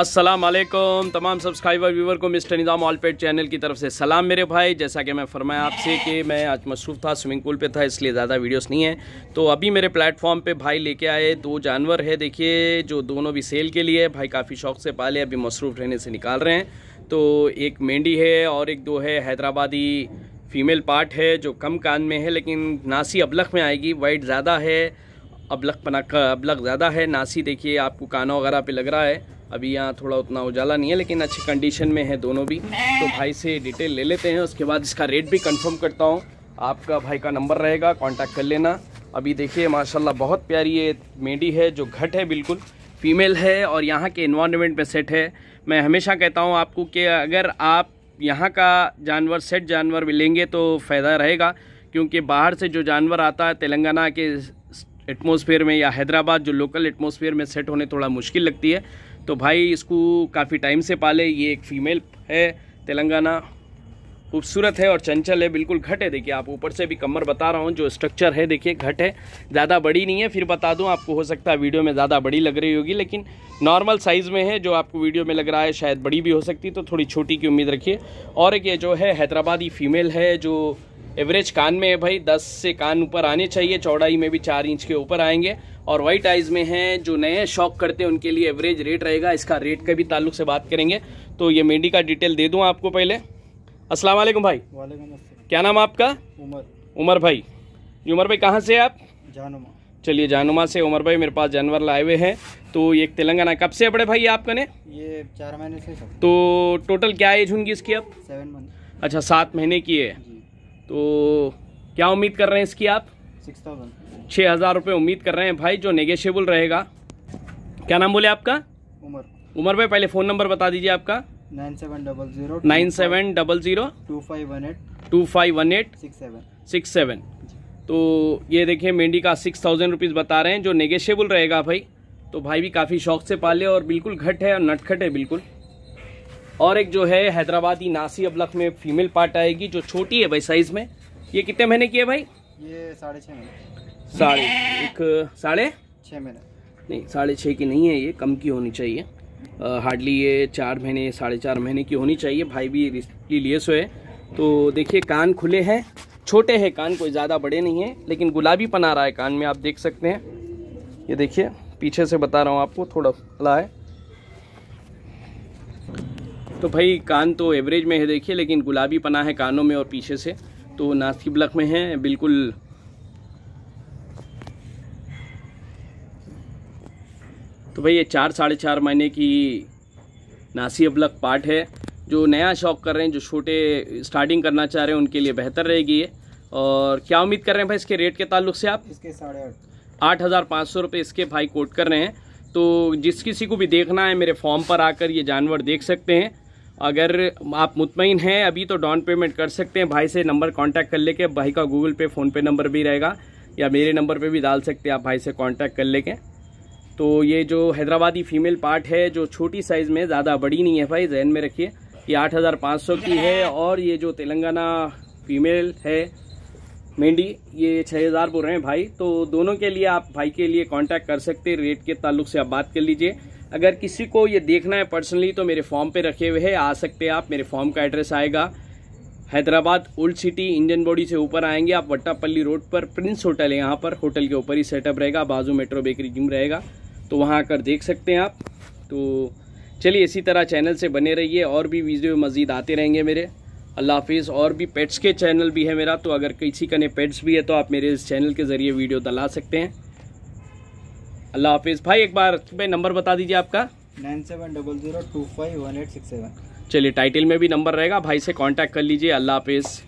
असलम तमाम subscriber viewer को mister Nizam all channel की तरफ से सलाम मेरे भाई जैसा कि मैं फरमाया आपसे कि मैं आज मसरूफ़ था स्विमिंग पूल पे था इसलिए ज़्यादा वीडियोस नहीं है तो अभी मेरे प्लेटफॉर्म पे भाई लेके आए दो जानवर है देखिए जो दोनों भी सेल के लिए भाई काफ़ी शौक से पाले अभी मसरूफ़ रहने से निकाल रहे हैं तो एक मेंढी है और एक दो है हैदराबादी फीमेल पार्ट है जो कम कान में है लेकिन नासी अबलख में आएगी वाइट ज़्यादा है अबलख पना अबलख ज़्यादा है नासी देखिए आपको काना वगैरह पर लग रहा है अभी यहाँ थोड़ा उतना उजाला नहीं है लेकिन अच्छी कंडीशन में है दोनों भी तो भाई से डिटेल ले लेते हैं उसके बाद इसका रेट भी कंफर्म करता हूँ आपका भाई का नंबर रहेगा कांटेक्ट कर लेना अभी देखिए माशाल्लाह बहुत प्यारी ये मेडी है जो घट है बिल्कुल फीमेल है और यहाँ के इन्वामेंट में सेट है मैं हमेशा कहता हूँ आपको कि अगर आप यहाँ का जानवर सेट जानवर भी लेंगे तो फ़ायदा रहेगा क्योंकि बाहर से जो जानवर आता है तेलंगाना के एटमोसफेयर में या हैदराबाद जो लोकल एटमोसफेयर में सेट होने थोड़ा मुश्किल लगती है तो भाई इसको काफ़ी टाइम से पाले ये एक फीमेल है तेलंगाना खूबसूरत है और चंचल है बिल्कुल घट है देखिए आप ऊपर से भी कमर बता रहा हूँ जो स्ट्रक्चर है देखिए घट है ज़्यादा बड़ी नहीं है फिर बता दूँ आपको हो सकता है वीडियो में ज़्यादा बड़ी लग रही होगी लेकिन नॉर्मल साइज़ में है जो आपको वीडियो में लग रहा है शायद बड़ी भी हो सकती तो थोड़ी छोटी की उम्मीद रखिए और एक ये जो है हैदराबादी फीमेल है जो एवरेज कान में है भाई 10 से कान ऊपर आने चाहिए चौड़ाई में भी चार इंच के ऊपर आएंगे और वाइट आइज में है जो नए शॉक करते हैं उनके लिए एवरेज रेट रहेगा इसका रेट का भी ताल्लुक से बात करेंगे तो ये मेडी का डिटेल दे दूँ आपको पहले असलम भाई क्या नाम आपका उमर उमर भाई उमर भाई कहाँ से आप जानुमा चलिए जानुमा से उमर भाई मेरे पास जानवर लाए हुए हैं तो ये तेलंगाना कब से बड़े भाई आपका ने ये चार महीने से तो टोटल क्या एज होंगी इसकी अब सेवन मंथ अच्छा सात महीने की है तो क्या उम्मीद कर रहे हैं इसकी आप सिक्स थाउजेंड छः हज़ार रुपये उम्मीद कर रहे हैं भाई जो नेगेशियबल रहेगा क्या नाम बोले आपका उमर उमर भाई पहले फ़ोन नंबर बता दीजिए आपका nine seven double zero nine seven double zero two five one eight two five one eight six seven six seven तो ये देखिए मेहंदी का सिक्स थाउजेंड रुपीज़ बता रहे हैं जो नेगेशियबल रहेगा भाई तो भाई भी काफ़ी शौक से पाले और बिल्कुल घट है और नटखट है बिल्कुल और एक जो है हैदराबादी नासी अबलक में फीमेल पार्ट आएगी जो छोटी है भाई साइज में ये कितने महीने की है भाई ये साढ़े छः महीने साढ़े एक साढ़े छः महीने नहीं साढ़े छः की नहीं है ये कम की होनी चाहिए हार्डली ये चार महीने साढ़े चार महीने की होनी चाहिए भाई भी रिस्टली लिए सो है तो देखिए कान खुले हैं छोटे हैं कान कोई ज़्यादा बड़े नहीं है लेकिन गुलाबी पन आ रहा है कान में आप देख सकते हैं ये देखिए पीछे से बता रहा हूँ आपको थोड़ा खुला है तो भाई कान तो एवरेज में है देखिए लेकिन गुलाबी पना है कानों में और पीछे से तो नास्ती ब्लक में है बिल्कुल तो भाई ये चार साढ़े चार महीने की नासी अबलक पार्ट है जो नया शौक कर रहे हैं जो छोटे स्टार्टिंग करना चाह रहे हैं उनके लिए बेहतर रहेगी ये और क्या उम्मीद कर रहे हैं भाई इसके रेट के ताल्लुक से आप इसके साढ़े आठ आठ हज़ार पाँच सौ रुपये इसके भाई कोट कर रहे हैं तो जिस किसी को भी देखना है मेरे फॉर्म पर आकर ये जानवर देख सकते हैं अगर आप मुतमिन हैं अभी तो डाउन पेमेंट कर सकते हैं भाई से नंबर कांटेक्ट कर लेके भाई का गूगल पे फ़ोनपे नंबर भी रहेगा या मेरे नंबर पे भी डाल सकते हैं आप भाई से कांटेक्ट कर लेके तो ये जो हैदराबादी फीमेल पार्ट है जो छोटी साइज़ में ज़्यादा बड़ी नहीं है भाई जहन में रखिए ये आठ हज़ार पाँच सौ की है और ये जो तेलंगाना फीमेल है मेंढी ये छः हज़ार बोल रहे हैं भाई तो दोनों के लिए आप भाई के लिए कांटेक्ट कर सकते रेट के ताल्लुक से आप बात कर लीजिए अगर किसी को ये देखना है पर्सनली तो मेरे फॉर्म पे रखे हुए हैं आ सकते हैं आप मेरे फॉर्म का एड्रेस आएगा Hyderabad old city Indian body से ऊपर आएंगे आप वट्टापल्ली रोड पर प्रिंस होटल है यहाँ पर होटल के ऊपर ही सेटअप रहेगा बाजू मेट्रो बेकरी जिम रहेगा तो वहाँ आकर देख सकते हैं आप तो चलिए इसी तरह चैनल से बने रहिए और भी वीडियो मज़ीद आते रहेंगे मेरे अल्लाह हाफिज़ और भी पेट्स के चैनल भी है मेरा तो अगर किसी का नहीं पेट्स भी है तो आप मेरे इस चैनल के ज़रिए वीडियो दला सकते हैं अल्लाह हाफिज़ भाई एक बार पे नंबर बता दीजिए आपका nine seven double zero two five one eight six seven चलिए टाइटल में भी नंबर रहेगा भाई से कांटेक्ट कर लीजिए अल्लाह हाफिज़